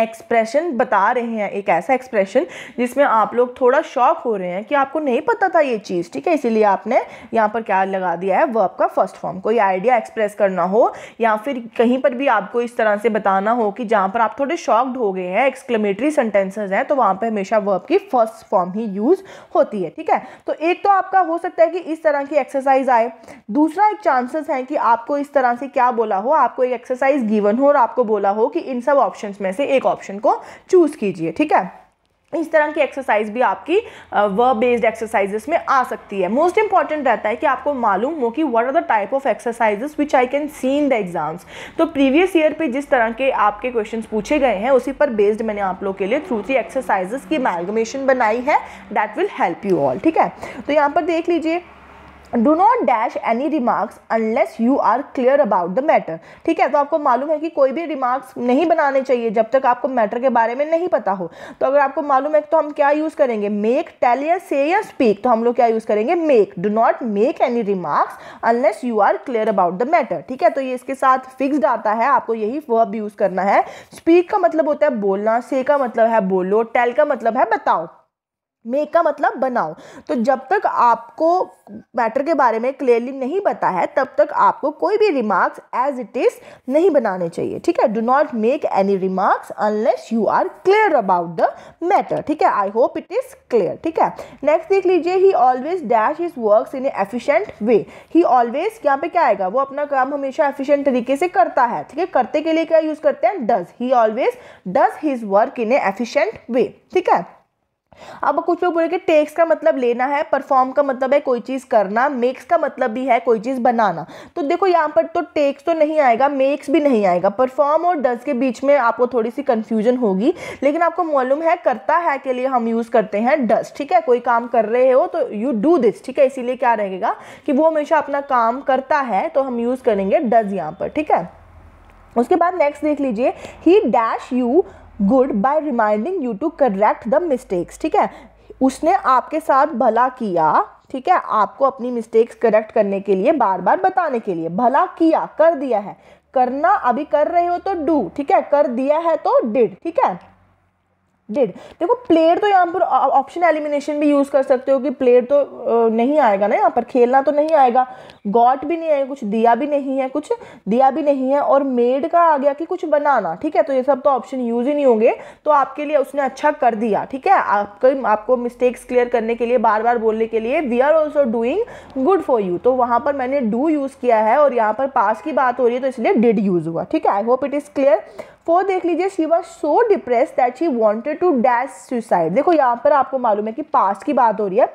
एक्सप्रेशन बता रहे हैं एक ऐसा एक्सप्रेशन जिसमें आप लोग थोड़ा शॉक हो रहे हैं कि आपको नहीं पता था ये चीज़ ठीक है इसीलिए आपने यहाँ पर क्या लगा दिया है वर्ब का फर्स्ट फॉर्म कोई आइडिया एक्सप्रेस करना हो या फिर कहीं पर भी आपको इस तरह से बताना हो कि जहाँ पर आप थोड़े शॉक्ड हो गए हैं एक्सक्लेमेटरी सेंटेंसेज हैं तो वहाँ पर हमेशा वर्ब की फर्स्ट फॉर्म ही यूज़ होती है ठीक है तो एक तो आपका हो सकता है कि इस तरह की एक्सरसाइज आए दूसरा एक चांसेस हैं कि आपको इस तरह से क्या बोला हो आपको एक एक्सरसाइज गिवन हो और आपको बोला हो कि इन सब ऑप्शन में से एक ऑप्शन को चूज़ कीजिए ठीक है इस तरह की एक्सरसाइज भी आपकी वर्ब बेस्ड एक्सरसाइजेस में आ सकती है मोस्ट इंपॉर्टेंट रहता है कि आपको मालूम हो कि what are the type of exercises which I can see in the exams तो प्रीवियस ईयर पे जिस तरह के आपके क्वेश्चंस पूछे गए हैं उसी पर बेस्ड मैंने आप लोग के लिए थ्रू थ्री एक्सरसाइजेस की मैलगमेशन बनाई है that will help you all ठीक है तो यहाँ पर देख लीजिए do not dash any remarks unless you are clear about the matter ठीक है तो आपको मालूम है कि कोई भी रिमार्क्स नहीं बनाने चाहिए जब तक आपको मैटर के बारे में नहीं पता हो तो अगर आपको मालूम है तो हम क्या यूज़ करेंगे मेक टेल या से या स्पीक तो हम लोग क्या यूज़ करेंगे make do not make any remarks unless you are clear about the matter ठीक है तो ये इसके साथ फिक्सड आता है आपको यही वर्ब यूज़ करना है स्पीक का मतलब होता है बोलना से का मतलब है बोलो टेल का मतलब है बताओ मेक का मतलब बनाओ तो जब तक आपको मैटर के बारे में क्लियरली नहीं पता है तब तक आपको कोई भी रिमार्क्स एज इट इज़ नहीं बनाने चाहिए ठीक है do not make any remarks unless you are clear about the matter ठीक है I hope it is clear ठीक है नेक्स्ट देख लीजिए he always dash is work in a way he always यहाँ पे क्या आएगा वो अपना काम हमेशा एफिशियंट तरीके से करता है ठीक है करते के लिए क्या यूज़ करते हैं does he always does his work in a way ठीक है अब कुछ लोग बोले कि टेक्स का मतलब लेना है परफॉर्म का मतलब है कोई चीज़ करना मेक्स का मतलब भी है कोई चीज़ बनाना तो देखो यहाँ पर तो टेक्स तो नहीं आएगा मेक्स भी नहीं आएगा परफॉर्म और डज के बीच में आपको थोड़ी सी कन्फ्यूजन होगी लेकिन आपको मालूम है करता है के लिए हम यूज़ करते हैं डज ठीक है कोई काम कर रहे हो तो यू डू दिस ठीक है इसीलिए क्या रहेगा कि वो हमेशा अपना काम करता है तो हम यूज़ करेंगे डज यहाँ पर ठीक है उसके बाद नेक्स्ट देख लीजिए ही dash you good bye reminding you to correct the mistakes ठीक है उसने आपके साथ भला किया ठीक है आपको अपनी मिस्टेक्स करेक्ट करने के लिए बार बार बताने के लिए भला किया कर दिया है करना अभी कर रहे हो तो डू ठीक है कर दिया है तो डिड ठीक है डिड देखो प्लेयर तो यहाँ पर ऑप्शन एलिमिनेशन भी यूज़ कर सकते हो कि प्लेयर तो नहीं आएगा ना यहाँ पर खेलना तो नहीं आएगा गॉट भी नहीं आएगा कुछ दिया भी नहीं है कुछ दिया भी नहीं है और मेड का आ गया कि कुछ बनाना ठीक है तो ये सब तो ऑप्शन यूज़ ही नहीं होंगे तो आपके लिए उसने अच्छा कर दिया ठीक है आपको आपको मिस्टेक्स क्लियर करने के लिए बार बार बोलने के लिए we are also doing good for you तो वहाँ पर मैंने डू यूज़ किया है और यहाँ पर पास की बात हो रही है तो इसलिए डिड यूज़ हुआ ठीक है I hope it is clear four देख लीजिए she was so depress that she wanted to dash suicide देखो यहाँ पर आपको मालूम है कि पास्ट की बात हो रही है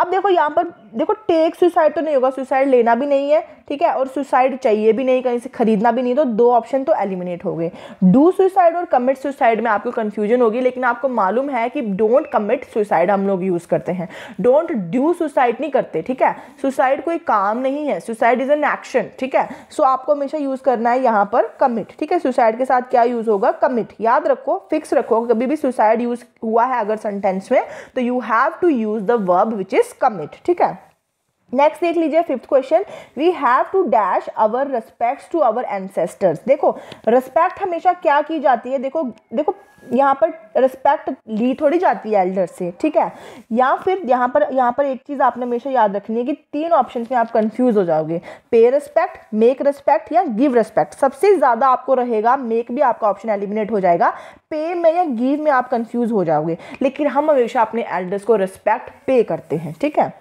अब देखो यहाँ पर देखो टेक सुसाइड तो नहीं होगा सुसाइड लेना भी नहीं है ठीक है और सुसाइड चाहिए भी नहीं कहीं से खरीदना भी नहीं तो दो ऑप्शन तो एलिमिनेट हो गए डू सुसाइड और कमिट सुसाइड में आपको कन्फ्यूजन होगी लेकिन आपको मालूम है कि डोंट कमिट सुसाइड हम लोग यूज़ करते हैं डोंट डू सुसाइड नहीं करते ठीक है सुसाइड कोई काम नहीं है सुसाइड इज़ एन एक्शन ठीक है सो आपको हमेशा यूज़ करना है यहाँ पर कमिट ठीक है सुसाइड के साथ क्या यूज़ होगा कमिट याद रखो फिक्स रखो कभी भी सुसाइड यूज़ हुआ है अगर सेंटेंस में तो you have to use the verb which is commit ठीक है नेक्स्ट देख लीजिए fifth question we have to dash our respect to our ancestors देखो रिस्पेक्ट हमेशा क्या की जाती है देखो देखो यहाँ पर रिस्पेक्ट ली थोड़ी जाती है एल्डर से ठीक है या फिर यहाँ पर यहाँ पर एक चीज़ आपने हमेशा याद रखनी है कि तीन ऑप्शन में आप कंफ्यूज हो जाओगे पे रिस्पेक्ट मेक रिस्पेक्ट या गिव रिस्पेक्ट सबसे ज़्यादा आपको रहेगा मेक भी आपका ऑप्शन एलिमिनेट हो जाएगा पे में या गिव में आप कंफ्यूज हो जाओगे लेकिन हम हमेशा अपने एल्डर्स को रिस्पेक्ट पे करते हैं ठीक है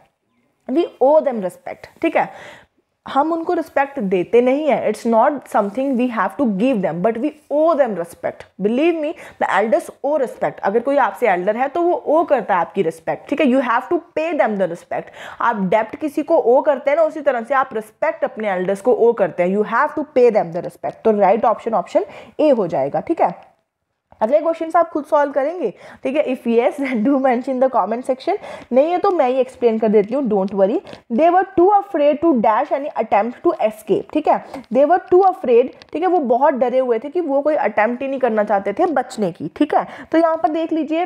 वी ओ देम रिस्पेक्ट ठीक है हम उनको रिस्पेक्ट देते नहीं है it's not something we have to give them but we owe them respect believe me the elders owe respect अगर कोई आपसे एल्डर है तो वो ओ करता है आपकी रिस्पेक्ट ठीक है you have to pay them the respect आप डेप्ट किसी को ओ करते हैं ना उसी तरह से आप रिस्पेक्ट अपने एल्डर्स को ओ करते हैं you have to pay them the respect तो राइट ऑप्शन ऑप्शन ए हो जाएगा ठीक है अगले क्वेश्चन आप खुद सॉल्व करेंगे ठीक है if yes do mention the comment section नहीं है तो मैं ही एक्सप्लेन कर देती हूँ don't worry they were too afraid to dash any attempt to escape ठीक है दे वर टू अफ्रेड ठीक है वो बहुत डरे हुए थे कि वो कोई अटैम्प्ट ही नहीं करना चाहते थे बचने की ठीक है तो यहाँ पर देख लीजिए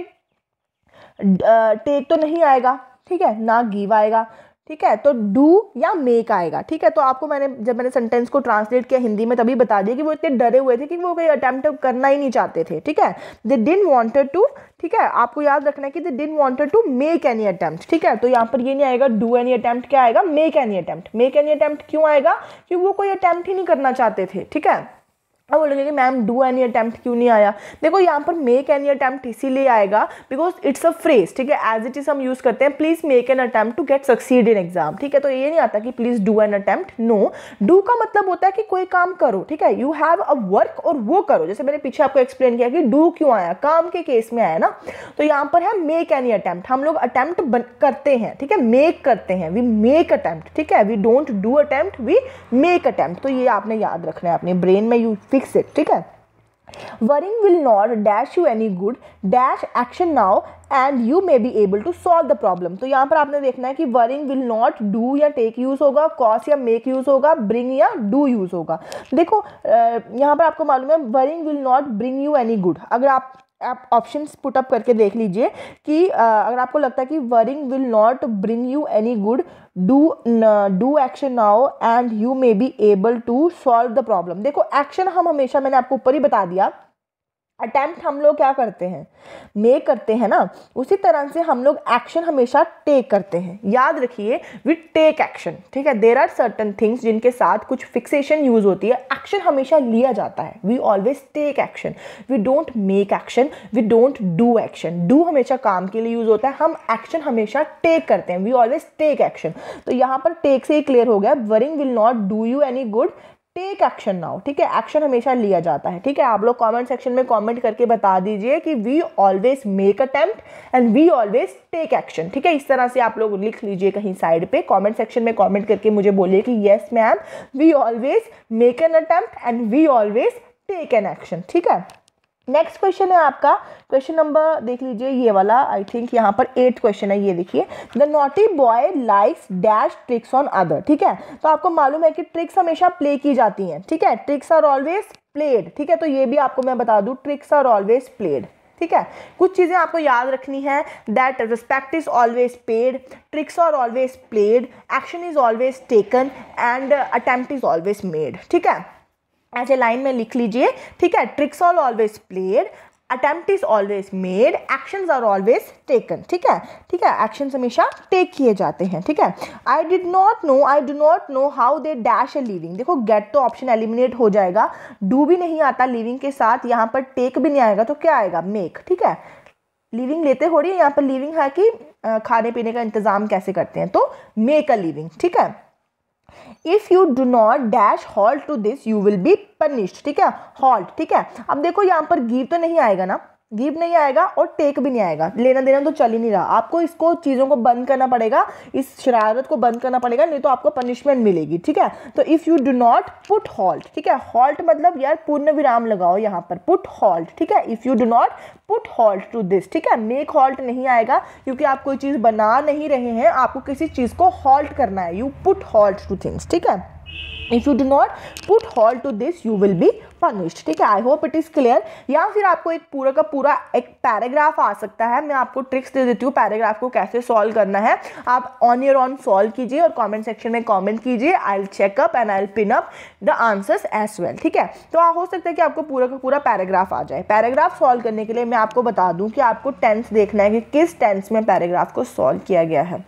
टेक तो नहीं आएगा ठीक है ना गीव आएगा ठीक है तो डू या मेक आएगा ठीक है तो आपको मैंने जब मैंने सेंटेंस को ट्रांसलेट किया हिंदी में तभी बता दिया कि वो इतने डरे हुए थे कि वो कोई अटैम्प्ट करना ही नहीं चाहते थे ठीक है दे डिन वॉन्टेड टू ठीक है आपको याद रखना है कि they didn't wanted to make any attempt ठीक है तो यहाँ पर ये नहीं आएगा डू एनी अटैम्प्ट क्या आएगा make any attempt make any attempt क्यों आएगा क्योंकि वो कोई अटैम्प्ट ही नहीं करना चाहते थे ठीक है अब बोलेंगे कि मैम डू एनी अटैम्प्ट क्यों नहीं आया देखो यहाँ पर मेक एनी अटैम्प्ट इसीलिए आएगा बिकॉज इट्स अ फ्रेज ठीक है एज इट इज़ हम यूज़ करते हैं please make an attempt to get succeed in exam ठीक है तो ये नहीं आता कि please do an attempt no do का मतलब होता है कि कोई काम करो ठीक है यू हैव अ वर्क और वो करो जैसे मैंने पीछे आपको एक्सप्लेन किया कि डू क्यों आया काम के केस में आया ना तो यहाँ पर है मेक एनी अटैम्प्ट हम लोग अटैम्प्ट करते हैं ठीक है मेक करते हैं वी मेक अटैम्प्ट ठीक है we don't do attempt we make attempt तो ये आपने याद रखना है अपने ब्रेन में यूज फिक्स इट ठीक है worrying will not dash you any good dash action now and you may be able to solve the problem तो यहाँ पर आपने देखना है कि वरिंग विल नॉट डू या टेक यूज होगा कॉस या मेक यूज होगा ब्रिंग या डू यूज होगा देखो यहाँ पर आपको मालूम है worrying will not bring you any good अगर आप आप ऑप्शंस पुट अप करके देख लीजिए कि अगर आपको लगता है कि worrying will not bring you any good do do action now and you may be able to solve the problem देखो एक्शन हम हमेशा मैंने आपको ऊपर ही बता दिया अटैम्प्ट हम लोग क्या करते हैं मेक करते हैं ना उसी तरह से हम लोग एक्शन हमेशा टेक करते हैं याद रखिए वी टेक एक्शन ठीक है देर आर सर्टन थिंग्स जिनके साथ कुछ फिक्सेशन यूज होती है एक्शन हमेशा लिया जाता है we always take action we don't make action we don't do action do हमेशा काम के लिए यूज होता है हम एक्शन हमेशा टेक करते हैं वी ऑलवेज टेक एक्शन तो यहाँ पर टेक से ही क्लियर हो गया worrying will not do you any good take action now ठीक है एक्शन हमेशा लिया जाता है ठीक है आप लोग कमेंट सेक्शन में कमेंट करके बता दीजिए कि we always make attempt and we always take action ठीक है इस तरह से आप लोग लिख लीजिए कहीं साइड पे कमेंट सेक्शन में कमेंट करके मुझे बोलिए कि yes ma'am we always make an attempt and we always take an action ठीक है नेक्स्ट क्वेश्चन है आपका क्वेश्चन नंबर देख लीजिए ये वाला आई थिंक यहाँ पर एट क्वेश्चन है ये देखिए the naughty boy likes dash tricks on other ठीक है तो आपको मालूम है कि ट्रिक्स हमेशा प्ले की जाती हैं ठीक है ट्रिक्स आर ऑलवेज प्लेड ठीक है तो ये भी आपको मैं बता दूँ ट्रिक्स आर ऑलवेज प्लेड ठीक है कुछ चीज़ें आपको याद रखनी है that respect is always paid tricks are always played action is always taken and attempt is always made ठीक है ऐसे लाइन में लिख लीजिए ठीक है tricks all always played attempt is always made actions are always taken ठीक है ठीक है एक्शन हमेशा टेक किए जाते हैं ठीक है I did not know I do not know how they dash a living देखो गेट तो ऑप्शन एलिमिनेट हो जाएगा डू भी नहीं आता लिविंग के साथ यहाँ पर टेक भी नहीं आएगा तो क्या आएगा मेक ठीक है लिविंग लेते हो रही है यहाँ पर लिविंग है कि खाने पीने का इंतज़ाम कैसे करते हैं तो मेक अ लिविंग ठीक है if you do not dash halt to this you will be punished ठीक है हॉल्ट ठीक है अब देखो यहां पर गिव तो नहीं आएगा ना गिव नहीं आएगा और टेक भी नहीं आएगा लेना देना तो चल ही नहीं रहा आपको इसको चीज़ों को बंद करना पड़ेगा इस शरारत को बंद करना पड़ेगा नहीं तो आपको पनिशमेंट मिलेगी ठीक है तो if you do not put halt ठीक है हॉल्ट मतलब यार पूर्ण विराम लगाओ यहाँ पर पुट हॉल्ट ठीक है if you do not put halt to this ठीक है मेक हॉल्ट नहीं आएगा क्योंकि आप कोई चीज़ बना नहीं रहे हैं आपको किसी चीज़ को हॉल्ट करना है you put halt to things ठीक है if you do not put halt to this you will be punished ठीक है I hope it is clear या फिर आपको एक पूरा का पूरा एक पैराग्राफ आ सकता है मैं आपको ट्रिक्स दे देती हूँ पैराग्राफ को कैसे सॉल्व करना है आप ऑन योर ऑन सॉल्व कीजिए और कॉमेंट सेक्शन में कॉमेंट कीजिए I will check up and I will pin up the answers as well ठीक है तो हो सकता है कि आपको पूरा का पूरा पैराग्राफ आ जाए पैराग्राफ सॉल्व करने के लिए मैं आपको बता दूँ कि आपको टेंस देखना है कि किस टेंस में पैराग्राफ को सॉल्व किया गया है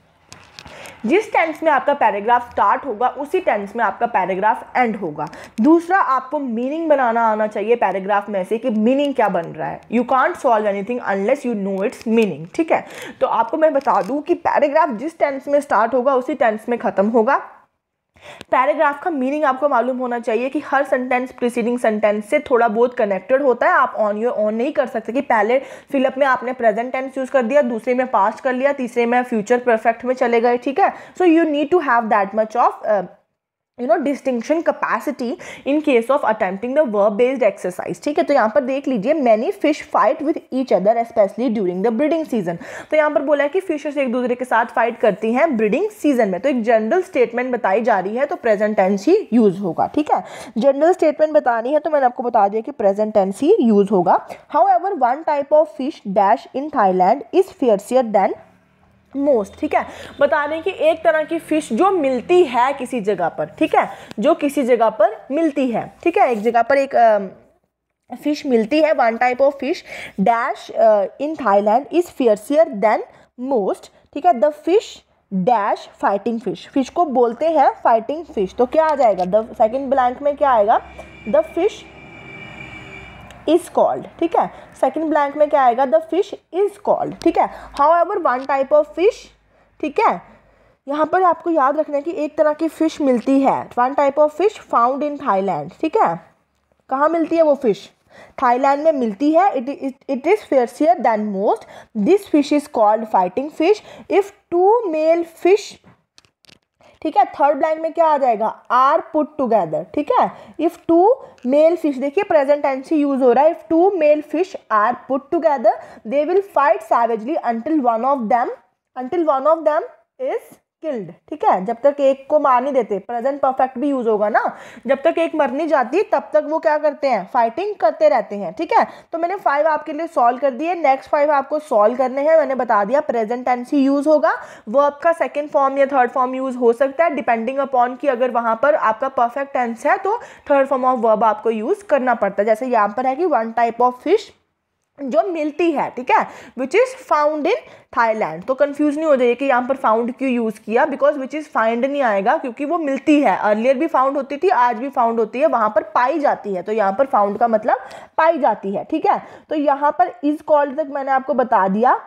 जिस टेंस में आपका पैराग्राफ स्टार्ट होगा उसी टेंस में आपका पैराग्राफ एंड होगा दूसरा आपको मीनिंग बनाना आना चाहिए पैराग्राफ में से कि मीनिंग क्या बन रहा है you can't solve anything unless you know its meaning ठीक है तो आपको मैं बता दूँ कि पैराग्राफ जिस टेंस में स्टार्ट होगा उसी टेंस में ख़त्म होगा पैराग्राफ का मीनिंग आपको मालूम होना चाहिए कि हर सेंटेंस प्रिसीडिंग सेंटेंस से थोड़ा बहुत कनेक्टेड होता है आप ऑन योर ऑन नहीं कर सकते कि पहले फिलअप में आपने प्रेजेंट टेंस यूज़ कर दिया दूसरे में पास्ट कर लिया तीसरे में फ्यूचर परफेक्ट में चले गए ठीक है so you need to have that much of you know distinction capacity in case of attempting the verb based exercise ठीक है तो यहाँ पर देख लीजिए many fish fight with each other especially during the breeding season तो यहाँ पर बोला है कि फिशेस एक दूसरे के साथ फाइट करती हैं ब्रीडिंग सीजन में तो एक जनरल स्टेटमेंट बताई जा रही है तो प्रेजेंट टेंस ही यूज होगा ठीक है जनरल स्टेटमेंट बतानी है तो मैंने आपको बता दिया कि प्रेजेंट टेंस ही यूज होगा however one type of fish dash in Thailand is fiercer than most ठीक है बता दें कि एक तरह की फिश जो मिलती है किसी जगह पर ठीक है जो किसी जगह पर मिलती है ठीक है एक जगह पर एक फिश मिलती है one type of fish dash in Thailand is fiercer than most ठीक है the fish dash fighting fish fish को बोलते हैं फाइटिंग फिश तो क्या आ जाएगा द सेकेंड ब्लैंक में क्या आएगा द फिश इज कॉल्ड ठीक है सेकेंड ब्लैंक में क्या आएगा द फिश इज कॉल्ड ठीक है however one type of fish ठीक है यहाँ पर आपको याद रखना है कि एक तरह की फ़िश मिलती है one type of fish found in Thailand ठीक है कहाँ मिलती है वो फ़िश थाईलैंड में मिलती है it it is fiercer than most this fish is called fighting fish if two male fish ठीक है थर्ड लाइन में क्या आ जाएगा आर पुट टूगेदर ठीक है इफ़ टू मेल फिश देखिए प्रेजेंट टेंस ही यूज हो रहा है if two male fish are put together they will fight savagely until one of them until one of them is killed ठीक है जब तक एक को मार नहीं देते प्रेजेंट परफेक्ट भी यूज होगा ना जब तक एक मर नहीं जाती तब तक वो क्या करते हैं फाइटिंग करते रहते हैं ठीक है तो मैंने फाइव आपके लिए सॉल्व कर दिए नेक्स्ट फाइव आपको सॉल्व करने हैं मैंने बता दिया प्रेजेंट टेंस ही यूज होगा वर्ब का सेकेंड फॉर्म या थर्ड फॉर्म यूज हो सकता है डिपेंडिंग अपॉन की अगर वहां पर आपका परफेक्ट टेंस है तो थर्ड फॉर्म ऑफ वर्ब आपको यूज करना पड़ता है जैसे यहाँ पर है कि वन टाइप ऑफ फिश जो मिलती है ठीक है which is found in Thailand तो कंफ्यूज नहीं हो जाइए कि यहाँ पर फाउंड क्यों यूज़ किया बिकॉज विच इज़ फाइंड नहीं आएगा क्योंकि वो मिलती है अर्लियर भी फाउंड होती थी आज भी फाउंड होती है वहाँ पर पाई जाती है तो यहाँ पर फाउंड का मतलब पाई जाती है ठीक है तो यहाँ पर इज़ कॉल्ड तक मैंने आपको बता दिया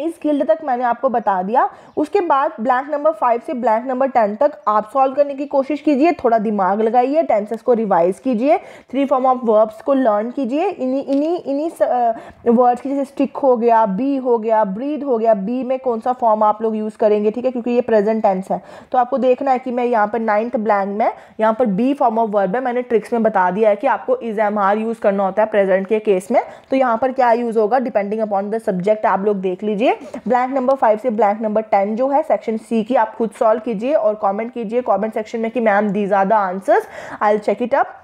इस गिल्ड तक मैंने आपको बता दिया उसके बाद ब्लैंक नंबर फाइव से ब्लैंक नंबर टेन तक आप सॉल्व करने की कोशिश कीजिए थोड़ा दिमाग लगाइए टेंसेस को रिवाइज कीजिए थ्री फॉर्म ऑफ वर्ब्स को लर्न कीजिए इन्हीं इन्हीं इन्हीं वर्ड्स की जैसे स्टिक हो गया बी हो गया ब्रीद हो गया बी में कौन सा फॉर्म आप लोग यूज़ करेंगे ठीक है क्योंकि ये प्रेजेंट टेंस है तो आपको देखना है कि मैं यहाँ पर नाइन्थ ब्लैंक में यहाँ पर बी फॉर्म ऑफ वर्ब है मैंने ट्रिक्स में बता दिया है कि आपको इज एम आर यूज़ करना होता है प्रेजेंट के केस में तो यहाँ पर क्या यूज़ होगा डिपेंडिंग अपॉन द सब्जेक्ट आप लोग देख लीजिए कीजिए ब्लैंक नंबर फाइव से ब्लैंक नंबर टेन जो है सेक्शन सी की आप खुद सॉल्व कीजिए और कॉमेंट कीजिए कॉमेंट सेक्शन में कि मैम दी ज़्यादा answers I check it up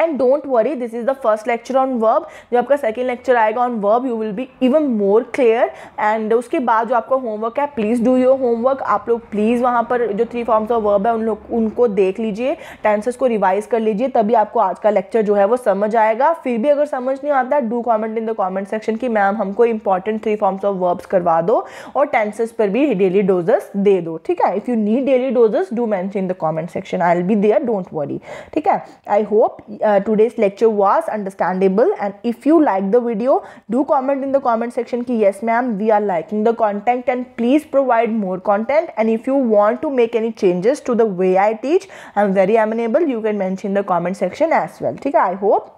and don't worry this is the first lecture on verb जो आपका सेकेंड लेक्चर आएगा on verb you will be even more clear एंड उसके बाद जो आपका होमवर्क है प्लीज़ डू योर होमवर्क आप लोग प्लीज़ वहाँ पर जो थ्री फॉर्म्स ऑफ वर्ब है उन लोग उनको देख लीजिए टेंसेस को रिवाइज कर लीजिए तभी आपको आज का लेक्चर जो है वो समझ आएगा फिर भी अगर समझ नहीं आता do comment in the comment section की मैम हमको important three forms of verbs करवा दो और टेंसेस पर भी डेली डोजेस दे दो ठीक है if you need daily doses do mention in the comment section I'll be there don't worry ठीक है I hope uh, today's lecture was understandable and if you like the video do comment in the comment section ki yes ma'am we are liking the content and please provide more content and if you want to make any changes to the way I teach I'm very amenable you can mention the comment section as well Okay, I hope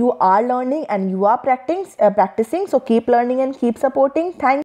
you are learning and you are practicing uh, practicing so keep learning and keep supporting thank